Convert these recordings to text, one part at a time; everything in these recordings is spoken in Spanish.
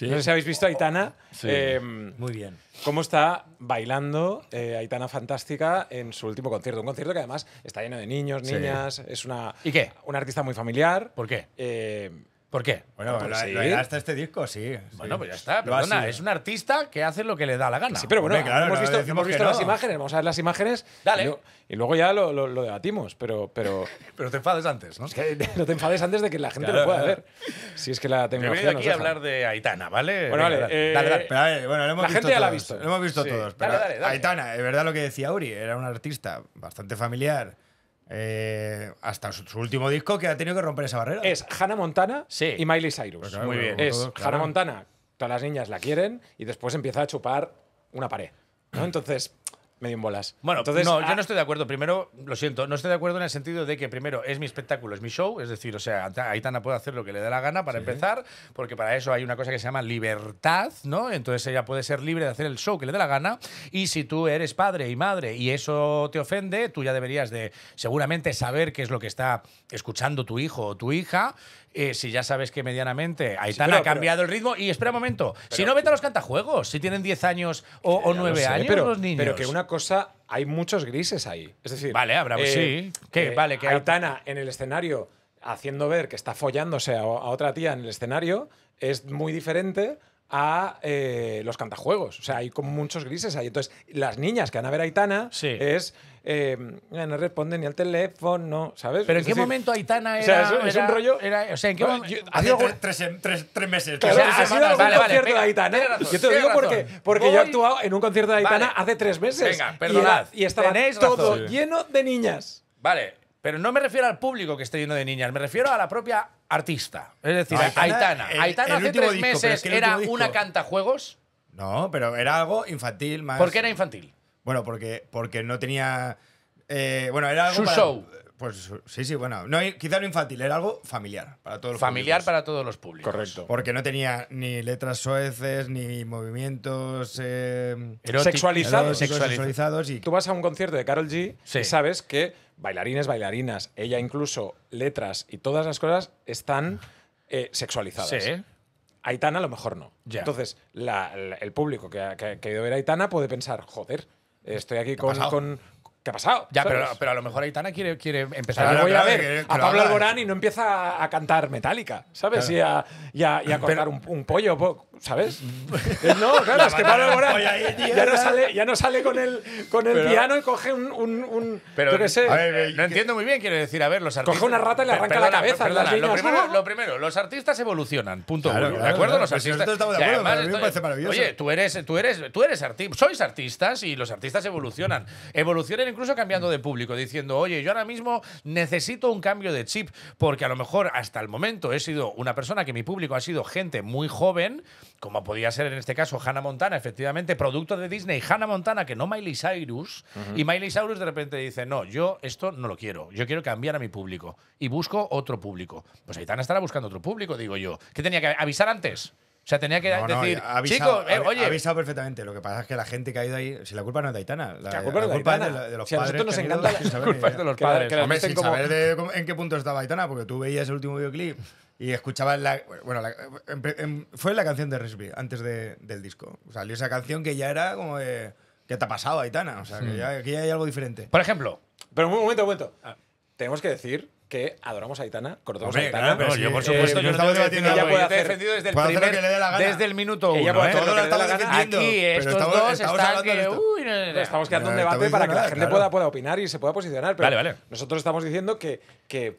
No sé si habéis visto a Aitana. Em, muy bien. Cómo está bailando eh, Aitana Fantástica en su último concierto. Un concierto que además está lleno de niños, niñas. Es una, ¿Y Un artista muy familiar. ¿Por qué? Eh, ¿Por qué? Bueno, pues lo, este disco, sí. Bueno, pues ya está. Perdona, es un artista que hace lo que le da la gana. Sí, pero bueno, hemos visto, las imágenes. Vamos a ver las imágenes. Dale. Y, luego ya lo, debatimos, pero. Pero, pero te enfades antes, ¿no? Es que no te enfades antes de que la gente lo pueda ver. Si es que la tecnología. Yo he aquí a hablar de Aitana, ¿vale? Bueno, vale. Eh, dale, bueno, lo hemos la visto gente ya la ha visto. Lo hemos visto todos. Pero Aitana, es verdad lo que decía Uri, era un artista bastante familiar eh, hasta su, último disco que ha tenido que romper esa barrera. Es Hannah Montana sí. y Miley Cyrus. Pues es Hannah Montana, todas las niñas la quieren y después empieza a chupar una pared. ¿no? Entonces, medio en bolas. Bueno, entonces. No, yo ah, no estoy de acuerdo. Primero, lo siento, no estoy de acuerdo en el sentido de que, primero, es mi espectáculo, es mi show. Es decir, o sea, Aitana puede hacer lo que le dé la gana para empezar, porque para eso hay una cosa que se llama libertad, ¿no? Entonces ella puede ser libre de hacer el show que le dé la gana. Y si tú eres padre y madre y eso te ofende, tú ya deberías de seguramente saber qué es lo que está escuchando tu hijo o tu hija eh, si ya sabes que medianamente Aitana ha cambiado el ritmo. Y espera un momento, si no vete a los cantajuegos, si tienen 10 años o, 9 años los niños. Pero que una cosa, hay muchos grises ahí. Es decir, vale, habrá, eh, sí. Que, eh, vale, que Aitana en el escenario haciendo ver que está follándose a otra tía en el escenario es muy diferente a eh, los cantajuegos. O sea, hay como muchos grises ahí. Entonces, las niñas que van a ver a Aitana es. Eh, no responde ni al teléfono, ¿sabes? Pero ¿en qué momento Aitana era. O sea, es, un rollo. o sea, ¿en qué momento? Hace tres, tres, tres, meses. o sea, ha sido algún concierto de Aitana. yo te lo digo porque, porque yo he actuado en un concierto de Aitana hace tres meses. Venga, perdonad. Y, estaban estaba todo lleno de niñas. Vale, pero no me refiero al público que esté lleno de niñas, me refiero a la propia artista. Es decir, Aitana. Aitana, hace tres meses era una cantajuegos. No, pero era algo infantil más. ¿Por qué era infantil? Bueno, porque, porque no tenía. Eh, bueno, era algo. Su show. Pues sí, sí, bueno. No, quizá no infantil, era algo familiar para todos los Familiar para todos los públicos. Correcto. Porque no tenía ni letras soeces, ni movimientos eh, sexualizados. sexualizados y... Tú vas a un concierto de Carol G y sabes que bailarines, bailarinas, ella incluso, letras y todas las cosas están eh, sexualizadas. Sí. Aitana a lo mejor no. Entonces, el público que ha, querido ver a Aitana puede pensar, joder, estoy aquí con, ¿Qué ha pasado? Ya, pero, a lo mejor Aitana quiere, quiere empezar. voy a ver a Pablo Alborán y no empieza a cantar Metallica, ¿sabes? Y, a, a, cortar un, pollo, ¿sabes? no, claro, es que Pablo Alborán ya, no sale, con el, con el piano y coge un. un, un pero, sé, no entiendo muy bien, quiere decir, a ver, los artistas. Coge una rata y le arranca la cabeza. Ah". lo, primero, los artistas evolucionan, punto uno. ¿De acuerdo? los pues artistas. de acuerdo, me parece maravilloso. Oye, tú eres, tú eres, tú eres artista, sois artistas y los artistas evolucionan. Evolucionen incluso cambiando de público, diciendo, oye, yo ahora mismo necesito un cambio de chip, porque a lo mejor hasta el momento he sido una persona que mi público ha sido gente muy joven, como podía ser en este caso Hannah Montana, efectivamente, producto de Disney, Hannah Montana, que no Miley Cyrus, y Miley Cyrus de repente dice, no, yo esto no lo quiero, yo quiero cambiar a mi público, y busco otro público. Pues Aitana estará buscando otro público, digo yo. ¿Qué tenía que avisar antes? O sea, tenía que decir, avisado, chicos, eh, oye. Ha avisado perfectamente. Lo que pasa es que la gente que ha ido ahí, si la culpa no es de Aitana, la, culpa, de, es de, los padres. A nosotros nos encanta la, la de los padres. Que, que Hombre, sin saber de, en qué punto estaba Aitana, porque tú veías el último videoclip y escuchabas la. Bueno, fue la canción de Respi antes del disco. Salió esa canción que ya era como de. ¿Qué te ha pasado, Aitana? O sea, que, hmm. ya, hay algo diferente. Por ejemplo. Pero un momento, un momento. Ah. Tenemos que decir que adoramos a Aitana, cortamos Hombre, a Aitana. Claro, yo, por supuesto, eh, yo, estaba debatiendo ella puede hacer, defendido desde el primer, que le dé la gana. desde el minuto uno. Ella puede ¿eh? hacer lo que le dé la gana. Aquí, estos estamos, dos estamos están que... Esto. Uy, no, no, estamos creando un debate para que la gente pueda, pueda opinar y se pueda posicionar. Pero vale, vale. nosotros estamos diciendo que, que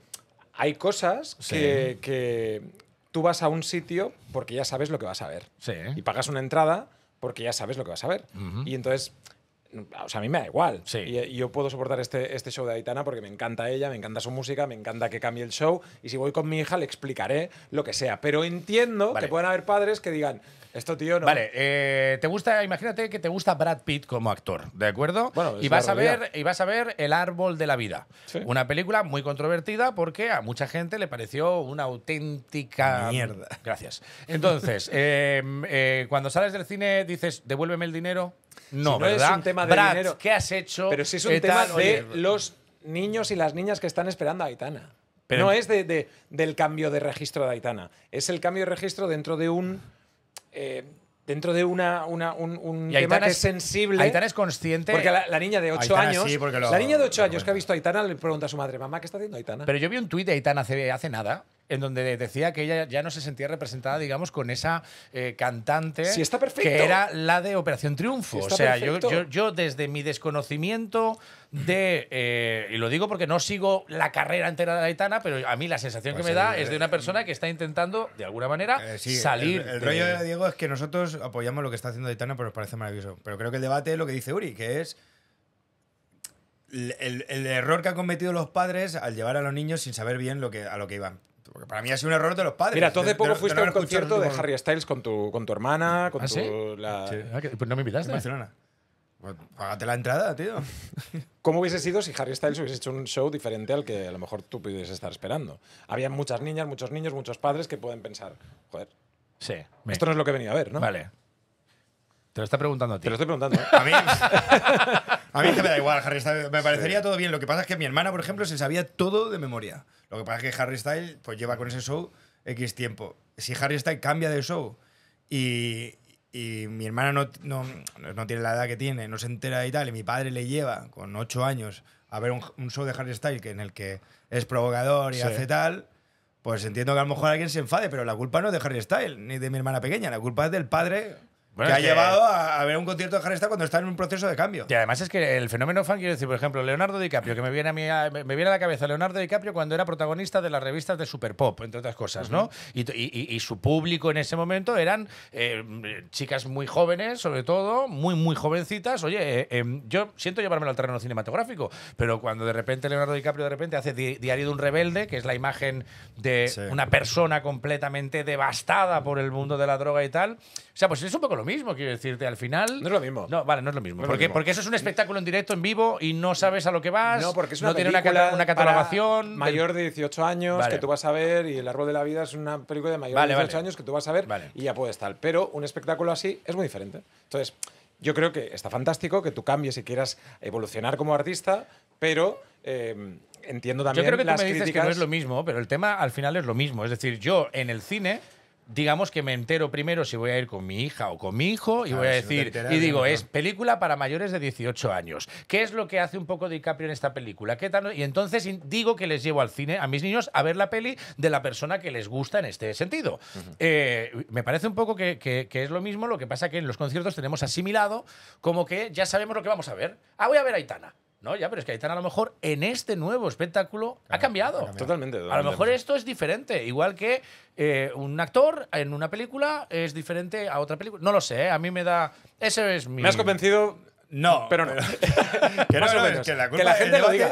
hay cosas que, que tú vas a un sitio porque ya sabes lo que vas a ver. Sí. Y pagas una entrada porque ya sabes lo que vas a ver. Y entonces o sea, a mí me da igual. Sí. Y, eh, yo puedo soportar este, este show de Aitana porque me encanta ella, me encanta su música, me encanta que cambie el show. Y si voy con mi hija, le explicaré lo que sea. Pero entiendo que pueden haber padres que digan. Esto, tío, no. Vale, eh, te gusta, imagínate que te gusta Brad Pitt como actor, ¿de acuerdo? Bueno, y, vas a ver, y vas a ver El Árbol de la Vida. Una película muy controvertida porque a mucha gente le pareció una auténtica. Mierda. Gracias. Entonces, em, eh, cuando sales del cine, dices, devuélveme el dinero. No, es un tema de dinero. ¿Qué has hecho? Pero si es un eh, tema de los niños y las niñas que están esperando a Aitana. no es de, del cambio de registro de Aitana. Es el cambio de registro dentro de un. Eh, dentro de una, una un, tema es sensible. Aitana es consciente. Porque la, niña de 8 años. la niña de 8 años que ha visto a Aitana le pregunta a su madre, mamá, ¿qué está haciendo Aitana? Pero yo vi un tuit de Aitana hace nada en donde decía que ella ya no se sentía representada, digamos, con esa eh, cantante sí, está que era la de Operación Triunfo. o sea, yo, yo, desde mi desconocimiento de, eh, y lo digo porque no sigo la carrera entera de Aitana, pero a mí la sensación que pues me da es de una persona que está intentando, de alguna manera, eh, salir. El, rollo de Diego es que nosotros apoyamos lo que está haciendo Aitana, pero nos parece maravilloso. Pero creo que el debate es lo que dice Uri, que es... El, error que han cometido los padres al llevar a los niños sin saber bien lo que, a lo que iban. Porque para mí ha sido un error de los padres. Mira, tú de poco fuiste a un concierto de Harry Styles con tu, con tu hermana, ¿Ah, con tu, La... Ah, pues no me invitaste. Barcelona. Pues, págate la entrada, tío. ¿Cómo hubiese sido si Harry Styles hubiese hecho un show diferente al que a lo mejor tú pudieras estar esperando? Había muchas niñas, muchos niños, muchos padres que pueden pensar, joder, sí, esto no es lo que venía a ver, ¿no? Vale. Te lo está preguntando a ti. Te lo estoy preguntando. ¿eh? A mí, a mí me da igual, Harry Styles. Me parecería todo bien. Lo que pasa es que mi hermana, por ejemplo, se sabía todo de memoria. Lo que pasa es que Harry Styles pues, lleva con ese show X tiempo. Si Harry Styles cambia de show y, y mi hermana no, tiene la edad que tiene, no se entera y tal, y mi padre le lleva con ocho años a ver un, show de Harry Styles que, en el que es provocador y hace tal, pues entiendo que a lo mejor alguien se enfade, pero la culpa no es de Harry Styles ni de mi hermana pequeña, la culpa es del padre que, ha llevado a, ver un concierto de Harry cuando está en un proceso de cambio. Y además es que el fenómeno fan, quiero decir, por ejemplo, Leonardo DiCaprio, que me viene a, mí me viene a la cabeza Leonardo DiCaprio cuando era protagonista de las revistas de Super Pop, entre otras cosas, ¿no? Y, su público en ese momento eran eh, chicas muy jóvenes, sobre todo, muy, muy jovencitas. Oye, eh, eh, yo siento llevármelo al terreno cinematográfico, pero cuando de repente Leonardo DiCaprio de repente hace Diario de un Rebelde, que es la imagen de una persona completamente devastada por el mundo de la droga y tal, o sea, pues es un poco lo mismo, quiero decirte, al final. No es lo mismo. No, vale, no es lo mismo. porque, porque eso es un espectáculo en directo, en vivo, y no sabes a lo que vas. No, porque es una no tiene una, catalogación. Mayor de 18 años que tú vas a ver, y El Árbol de la Vida es una película de mayor de 18 años que tú vas a ver, y ya puedes estar. Pero un espectáculo así es muy diferente. Entonces, yo creo que está fantástico que tú cambies y quieras evolucionar como artista, pero. Eh, entiendo también. Yo creo que tú me dices críticas... que no es lo mismo, pero el tema al final es lo mismo. Es decir, yo en el cine digamos que me entero primero si voy a ir con mi hija o con mi hijo y voy a decir, y digo, es película para mayores de 18 años. ¿Qué es lo que hace un poco DiCaprio en esta película? ¿Qué tal? Y entonces digo que les llevo al cine a mis niños a ver la peli de la persona que les gusta en este sentido. Eh, me parece un poco que, es lo mismo, lo que pasa que en los conciertos tenemos asimilado como que ya sabemos lo que vamos a ver. Ah, voy a ver a Aitana. No, ya, pero es que Aitana a lo mejor en este nuevo espectáculo ha, cambiado. Totalmente. A lo mejor esto es diferente. Igual que eh, un actor en una película es diferente a otra película. No lo sé, eh, a mí me da. Eso es mi. Me has convencido. No. Pero no. que, que la gente lo diga.